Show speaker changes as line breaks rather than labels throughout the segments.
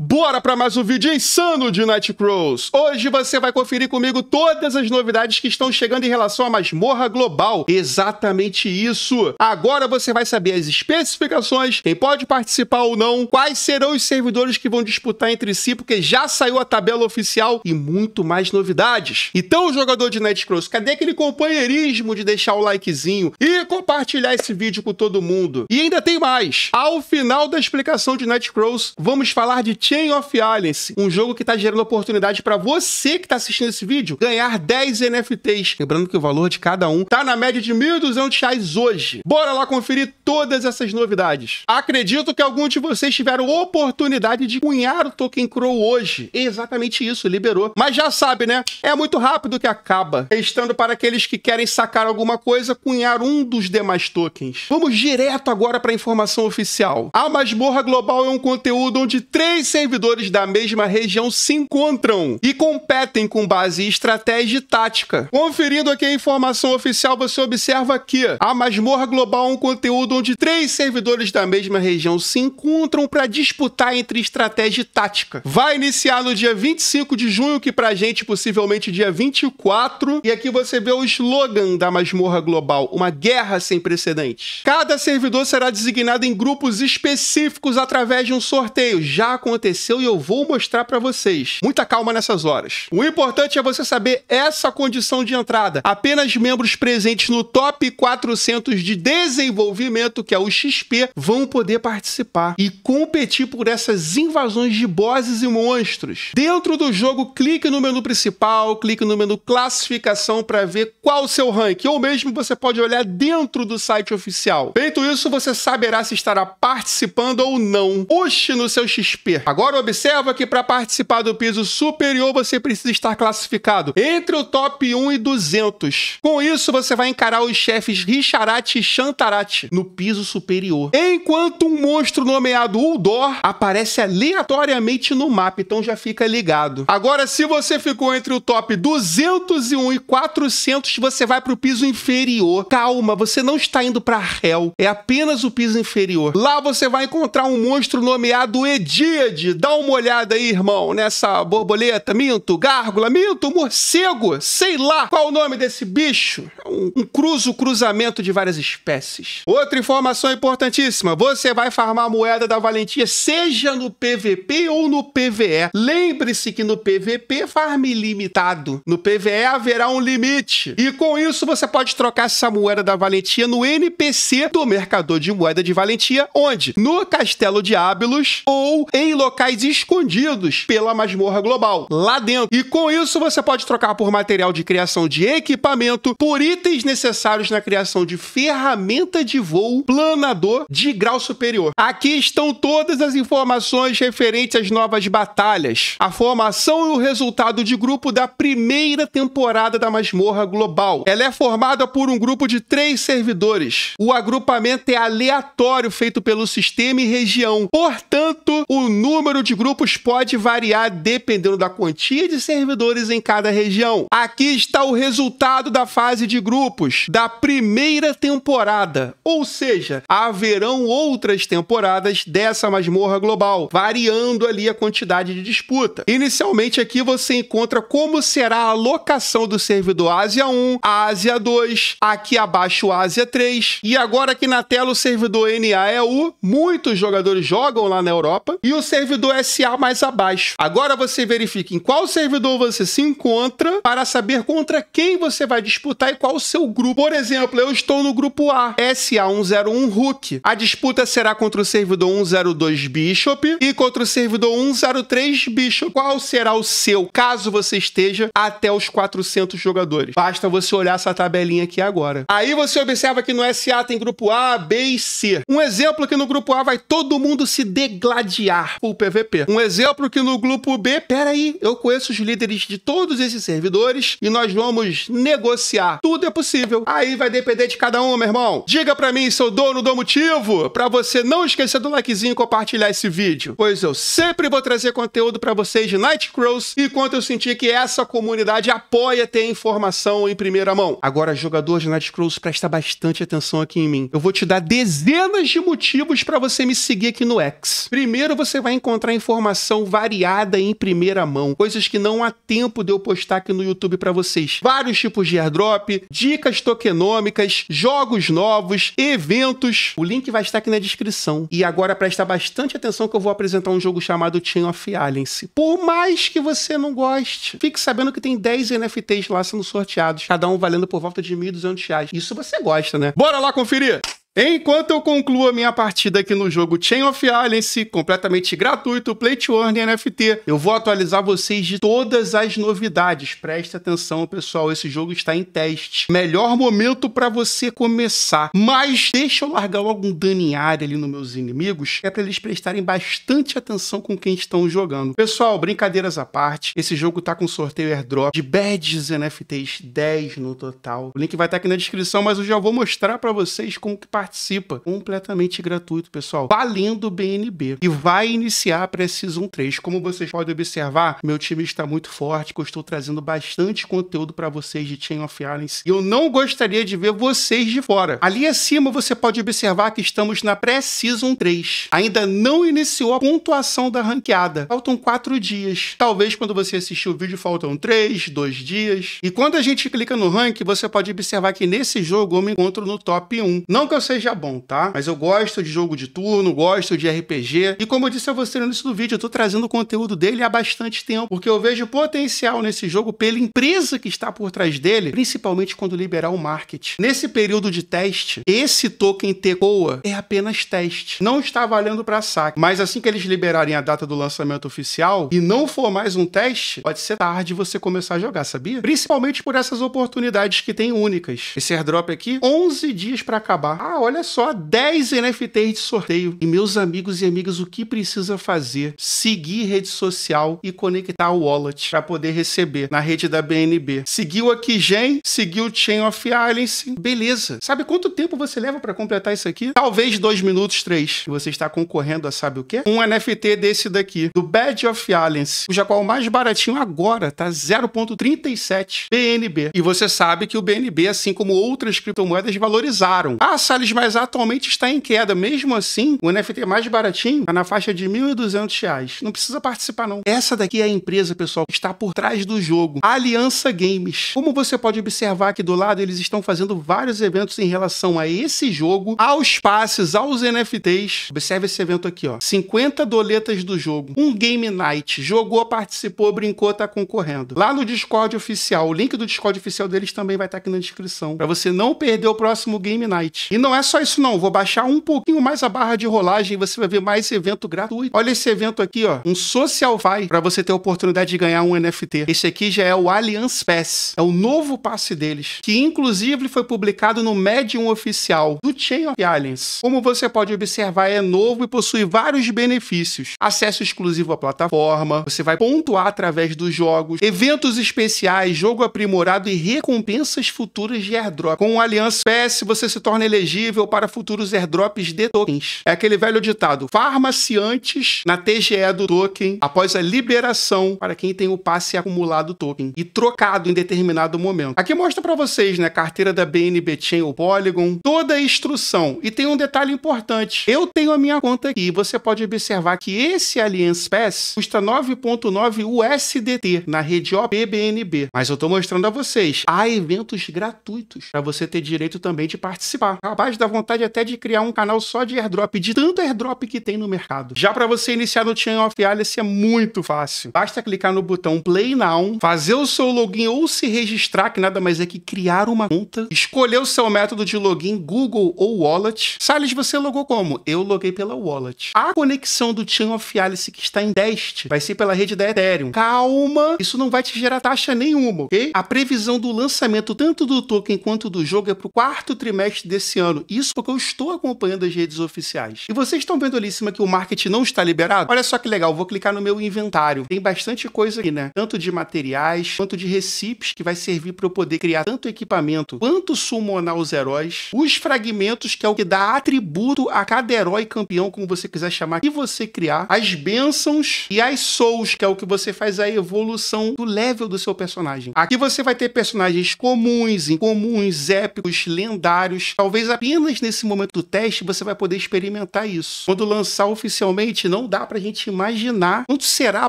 Bora para mais um vídeo insano de Nightcrawls! Hoje você vai conferir comigo todas as novidades que estão chegando em relação à masmorra global. Exatamente isso! Agora você vai saber as especificações, quem pode participar ou não, quais serão os servidores que vão disputar entre si, porque já saiu a tabela oficial e muito mais novidades. Então, jogador de Nightcrawls, cadê aquele companheirismo de deixar o likezinho e compartilhar esse vídeo com todo mundo? E ainda tem mais! Ao final da explicação de Nightcrawls, vamos falar de Chain of Islands, um jogo que está gerando oportunidade para você que está assistindo esse vídeo ganhar 10 NFTs. Lembrando que o valor de cada um tá na média de R$ 1.200 hoje. Bora lá conferir todas essas novidades. Acredito que alguns de vocês tiveram oportunidade de cunhar o Token Crow hoje. Exatamente isso, liberou. Mas já sabe, né? É muito rápido que acaba. Restando é para aqueles que querem sacar alguma coisa, cunhar um dos demais tokens. Vamos direto agora para a informação oficial. A Masmorra Global é um conteúdo onde três servidores da mesma região se encontram e competem com base em estratégia e tática. Conferindo aqui a informação oficial, você observa que a Masmorra Global é um conteúdo onde três servidores da mesma região se encontram para disputar entre estratégia e tática. Vai iniciar no dia 25 de junho, que pra gente possivelmente dia 24, e aqui você vê o slogan da Masmorra Global, uma guerra sem precedentes. Cada servidor será designado em grupos específicos através de um sorteio já aconteceu aconteceu e eu vou mostrar para vocês. Muita calma nessas horas. O importante é você saber essa condição de entrada. Apenas membros presentes no top 400 de desenvolvimento, que é o XP, vão poder participar e competir por essas invasões de bosses e monstros. Dentro do jogo, clique no menu principal, clique no menu classificação para ver qual o seu rank, ou mesmo você pode olhar dentro do site oficial. Feito isso, você saberá se estará participando ou não. Puxe no seu XP. Agora Agora observa que para participar do piso superior você precisa estar classificado entre o top 1 e 200. Com isso você vai encarar os chefes Richarat e Shantarat no piso superior. Enquanto um monstro nomeado Uldor aparece aleatoriamente no mapa, então já fica ligado. Agora se você ficou entre o top 201 e 400, você vai para o piso inferior. Calma, você não está indo para Hell, é apenas o piso inferior. Lá você vai encontrar um monstro nomeado Edíade Rede, dá uma olhada aí, irmão, nessa borboleta, minto, gárgula, minto, morcego, sei lá qual o nome desse bicho. É um, um cruzo, cruzamento de várias espécies. Outra informação importantíssima: você vai farmar a moeda da valentia, seja no PVP ou no PVE. Lembre-se que no PVP farme limitado, no PVE haverá um limite. E com isso você pode trocar essa moeda da valentia no NPC do mercador de moeda de valentia, onde? No Castelo de Ábilos ou em local locais escondidos pela masmorra global, lá dentro. E com isso você pode trocar por material de criação de equipamento, por itens necessários na criação de ferramenta de voo, planador de grau superior. Aqui estão todas as informações referentes às novas batalhas, a formação e o resultado de grupo da primeira temporada da masmorra global. Ela é formada por um grupo de três servidores. O agrupamento é aleatório feito pelo sistema e região. Portanto, o número número de grupos pode variar dependendo da quantia de servidores em cada região. Aqui está o resultado da fase de grupos da primeira temporada, ou seja, haverão outras temporadas dessa masmorra global, variando ali a quantidade de disputa. Inicialmente aqui você encontra como será a locação do servidor Ásia 1, Ásia 2, aqui abaixo Ásia 3 e agora aqui na tela o servidor NAEU, muitos jogadores jogam lá na Europa e o servidor servidor SA mais abaixo. Agora você verifica em qual servidor você se encontra para saber contra quem você vai disputar e qual o seu grupo. Por exemplo, eu estou no grupo A, SA101 Hook. A disputa será contra o servidor 102 Bishop e contra o servidor 103 Bishop. Qual será o seu, caso você esteja até os 400 jogadores? Basta você olhar essa tabelinha aqui agora. Aí você observa que no SA tem grupo A, B e C. Um exemplo que no grupo A vai todo mundo se degladiar PVP. Um exemplo que no grupo B, peraí, eu conheço os líderes de todos esses servidores e nós vamos negociar. Tudo é possível. Aí vai depender de cada um, meu irmão. Diga pra mim se eu dou motivo pra você não esquecer do likezinho e compartilhar esse vídeo, pois eu sempre vou trazer conteúdo pra vocês de Nightcrows e quanto eu sentir que essa comunidade apoia ter informação em primeira mão. Agora, jogador de Nightcrows, presta bastante atenção aqui em mim. Eu vou te dar dezenas de motivos pra você me seguir aqui no X. Primeiro, você vai encontrar encontrar informação variada em primeira mão, coisas que não há tempo de eu postar aqui no YouTube para vocês. Vários tipos de airdrop, dicas tokenômicas, jogos novos, eventos. O link vai estar aqui na descrição. E agora presta bastante atenção que eu vou apresentar um jogo chamado Chain of Aliens. Por mais que você não goste, fique sabendo que tem 10 NFTs lá sendo sorteados, cada um valendo por volta de 1.200 reais. Isso você gosta, né? Bora lá conferir! Enquanto eu concluo a minha partida aqui no jogo Chain of Alliance, completamente gratuito, Play to Earn NFT, eu vou atualizar vocês de todas as novidades. Preste atenção, pessoal, esse jogo está em teste. Melhor momento para você começar. Mas deixa eu largar algum dano em área ali nos meus inimigos, é para eles prestarem bastante atenção com quem estão jogando. Pessoal, brincadeiras à parte, esse jogo tá com sorteio airdrop de badges NFTs 10 no total. O link vai estar tá aqui na descrição, mas eu já vou mostrar para vocês como que participar participa. Completamente gratuito, pessoal. Valendo o BNB. E vai iniciar a pre season 3. Como vocês podem observar, meu time está muito forte, que eu estou trazendo bastante conteúdo para vocês de Chain of Islands. E eu não gostaria de ver vocês de fora. Ali acima você pode observar que estamos na pre season 3. Ainda não iniciou a pontuação da ranqueada. Faltam quatro dias. Talvez quando você assistir o vídeo faltam três, dois dias. E quando a gente clica no rank, você pode observar que nesse jogo eu me encontro no top 1. Não que eu seja seja bom, tá? Mas eu gosto de jogo de turno, gosto de RPG. E como eu disse a você no início do vídeo, eu tô trazendo o conteúdo dele há bastante tempo, porque eu vejo potencial nesse jogo pela empresa que está por trás dele, principalmente quando liberar o market. Nesse período de teste, esse token TECOA é apenas teste. Não está valendo para saque. Mas assim que eles liberarem a data do lançamento oficial e não for mais um teste, pode ser tarde você começar a jogar, sabia? Principalmente por essas oportunidades que tem únicas. Esse airdrop aqui, 11 dias para acabar. Ah, olha só, 10 NFTs de sorteio. E meus amigos e amigas, o que precisa fazer? Seguir rede social e conectar o wallet para poder receber na rede da BNB. Seguiu aqui Gen, seguiu Chain of Alliance, beleza. Sabe quanto tempo você leva para completar isso aqui? Talvez dois minutos, três. E você está concorrendo a sabe o quê? Um NFT desse daqui, do Badge of Alliance, cuja qual o mais baratinho agora tá 0.37 BNB. E você sabe que o BNB, assim como outras criptomoedas, valorizaram. Ah, Salles mas atualmente está em queda. Mesmo assim, o NFT mais baratinho está na faixa de R$ 1.200. Não precisa participar, não. Essa daqui é a empresa, pessoal, que está por trás do jogo. Aliança Games. Como você pode observar aqui do lado, eles estão fazendo vários eventos em relação a esse jogo, aos passes, aos NFTs. Observe esse evento aqui, ó. 50 doletas do jogo. Um Game Night. Jogou, participou, brincou, tá concorrendo. Lá no Discord oficial. O link do Discord oficial deles também vai estar tá aqui na descrição. para você não perder o próximo Game Night. E não é é só isso não, vou baixar um pouquinho mais a barra de rolagem e você vai ver mais evento gratuito. Olha esse evento aqui, ó, um Social vai para você ter a oportunidade de ganhar um NFT. Esse aqui já é o Alliance Pass, é o novo passe deles, que inclusive foi publicado no Medium oficial do Chain of Alliance. Como você pode observar, é novo e possui vários benefícios. Acesso exclusivo à plataforma, você vai pontuar através dos jogos, eventos especiais, jogo aprimorado e recompensas futuras de airdrop. Com o Alliance Pass, você se torna elegível disponível para futuros airdrops de tokens. É aquele velho ditado: farmaciantes na TGE do token após a liberação para quem tem o passe acumulado token e trocado em determinado momento. Aqui mostra para vocês, né, carteira da BNB Chain ou Polygon, toda a instrução. E tem um detalhe importante. Eu tenho a minha conta aqui, você pode observar que esse Alliance Pass custa 9.9 USDT na rede OPBNB. Mas eu estou mostrando a vocês, há eventos gratuitos para você ter direito também de participar. Capaz dá vontade até de criar um canal só de airdrop, de tanto airdrop que tem no mercado. Já para você iniciar no Chain of Alice é muito fácil. Basta clicar no botão Play Now, fazer o seu login ou se registrar, que nada mais é que criar uma conta, escolher o seu método de login, Google ou Wallet. Sales, você logou como? Eu loguei pela Wallet. A conexão do Chain of Alice que está em teste vai ser pela rede da Ethereum. Calma, isso não vai te gerar taxa nenhuma, ok? A previsão do lançamento tanto do token quanto do jogo é para o quarto trimestre desse ano. Isso porque eu estou acompanhando as redes oficiais. E vocês estão vendo ali em cima que o marketing não está liberado? Olha só que legal, vou clicar no meu inventário. Tem bastante coisa aqui, né? Tanto de materiais, quanto de recipes que vai servir para eu poder criar tanto equipamento quanto summonar os heróis, os fragmentos que é o que dá atributo a cada herói campeão, como você quiser chamar, que você criar, as bênçãos e as souls, que é o que você faz a evolução do level do seu personagem. Aqui você vai ter personagens comuns, incomuns, épicos, lendários, talvez apenas apenas nesse momento do teste você vai poder experimentar isso. Quando lançar oficialmente, não dá para a gente imaginar quanto será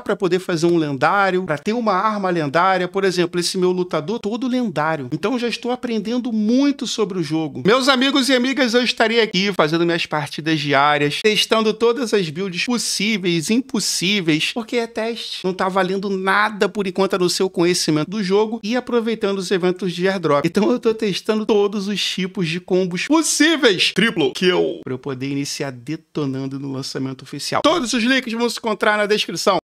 para poder fazer um lendário, para ter uma arma lendária. Por exemplo, esse meu lutador todo lendário. Então já estou aprendendo muito sobre o jogo. Meus amigos e amigas, eu estarei aqui fazendo minhas partidas diárias, testando todas as builds possíveis, impossíveis, porque é teste. Não está valendo nada por enquanto no seu conhecimento do jogo e aproveitando os eventos de airdrop. Então eu estou testando todos os tipos de combos possíveis possíveis. Triplo kill. Pra eu poder iniciar detonando no lançamento oficial. Todos os links vão se encontrar na descrição.